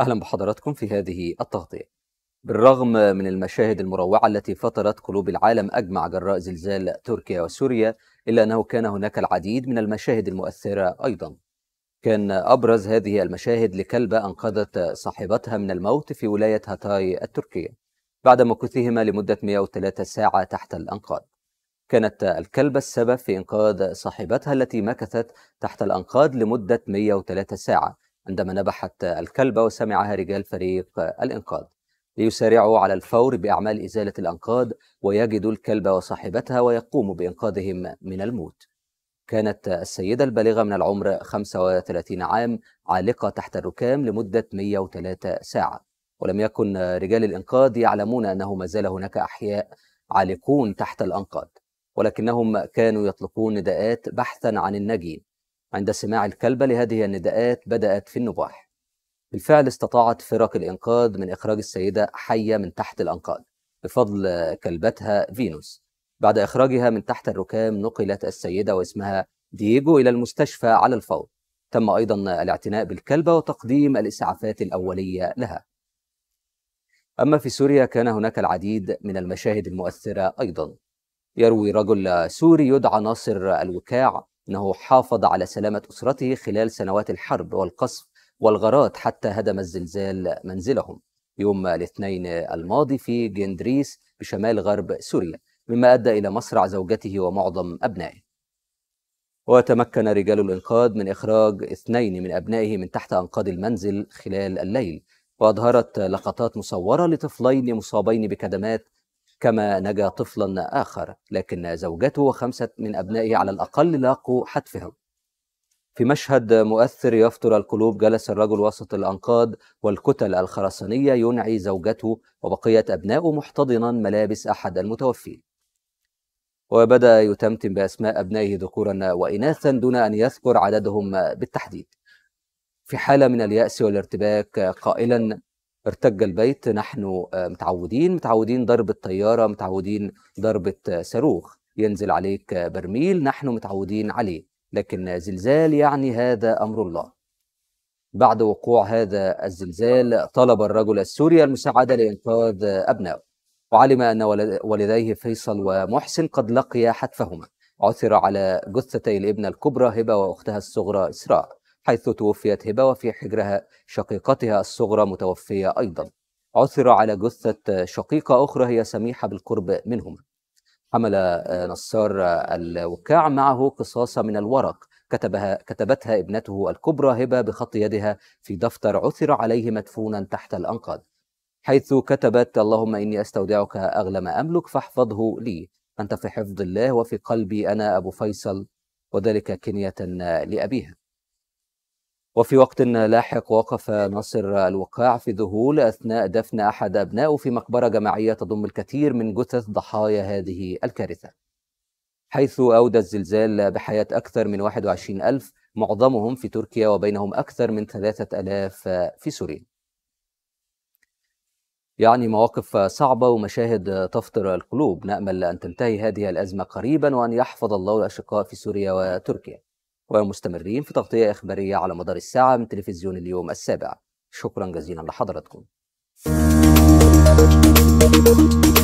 أهلا بحضراتكم في هذه التغطية بالرغم من المشاهد المروعة التي فطرت قلوب العالم أجمع جراء زلزال تركيا وسوريا إلا أنه كان هناك العديد من المشاهد المؤثرة أيضا كان أبرز هذه المشاهد لكلبة أنقذت صاحبتها من الموت في ولاية هاتاي التركية بعد مكثهما لمدة 103 ساعة تحت الأنقاض كانت الكلبة السبب في إنقاذ صاحبتها التي مكثت تحت الأنقاض لمدة 103 ساعة عندما نبحت الكلبة وسمعها رجال فريق الإنقاذ ليسارعوا على الفور بأعمال إزالة الأنقاض ويجدوا الكلبة وصاحبتها ويقوموا بإنقاذهم من الموت كانت السيدة البالغة من العمر 35 عام عالقة تحت الركام لمدة 103 ساعة ولم يكن رجال الإنقاذ يعلمون أنه ما زال هناك أحياء عالقون تحت الأنقاض ولكنهم كانوا يطلقون نداءات بحثا عن الناجين عند سماع الكلبة لهذه النداءات بدأت في النباح بالفعل استطاعت فرق الإنقاذ من إخراج السيدة حية من تحت الأنقاض بفضل كلبتها فينوس بعد إخراجها من تحت الركام نقلت السيدة واسمها دييجو إلى المستشفى على الفور تم أيضا الاعتناء بالكلبة وتقديم الإسعافات الأولية لها أما في سوريا كان هناك العديد من المشاهد المؤثرة أيضا يروي رجل سوري يدعى ناصر الوكاع أنه حافظ على سلامة أسرته خلال سنوات الحرب والقصف والغارات حتى هدم الزلزال منزلهم يوم الاثنين الماضي في جندريس بشمال غرب سوريا مما أدى إلى مصرع زوجته ومعظم أبنائه وتمكن رجال الإنقاذ من إخراج اثنين من أبنائه من تحت أنقاض المنزل خلال الليل وأظهرت لقطات مصورة لطفلين مصابين بكدمات كما نجا طفلا آخر لكن زوجته وخمسة من أبنائه على الأقل لاقوا حتفهم في مشهد مؤثر يفطر القلوب جلس الرجل وسط الأنقاض والكتل الخرسانية ينعي زوجته وبقية أبنائه محتضنا ملابس أحد المتوفين وبدأ يتمتم بأسماء أبنائه ذكورا وإناثا دون أن يذكر عددهم بالتحديد في حالة من اليأس والارتباك قائلا ارتج البيت نحن آه، متعودين متعودين ضربة طيارة متعودين ضربة صاروخ ينزل عليك برميل نحن متعودين عليه لكن زلزال يعني هذا أمر الله بعد وقوع هذا الزلزال طلب الرجل السوري المساعدة لإنقاذ أبنائه وعلم أن والديه فيصل ومحسن قد لقيا حتفهما عثر على جثتي الابنة الكبرى هبة وأختها الصغرى إسراء حيث توفيت هبة وفي حجرها شقيقتها الصغرى متوفية أيضا عثر على جثة شقيقة أخرى هي سميحة بالقرب منهما حمل آه، نصار آه، الوكاع معه قصاصة من الورق كتبها كتبتها ابنته الكبرى هبة بخط يدها في دفتر عثر عليه مدفونا تحت الأنقاض حيث كتبت اللهم إني أستودعك أغلى ما أملك فاحفظه لي أنت في حفظ الله وفي قلبي أنا أبو فيصل وذلك كنية آه، لأبيها وفي وقت لاحق وقف ناصر الوقاع في ذهول أثناء دفن أحد أبنائه في مقبرة جماعية تضم الكثير من جثث ضحايا هذه الكارثة حيث أودى الزلزال بحياة أكثر من 21 ألف معظمهم في تركيا وبينهم أكثر من 3000 في سوريا يعني مواقف صعبة ومشاهد تفطر القلوب نأمل أن تنتهي هذه الأزمة قريبا وأن يحفظ الله الأشقاء في سوريا وتركيا ومستمرين في تغطية إخبارية على مدار الساعة من تلفزيون اليوم السابع شكرا جزيلا لحضراتكم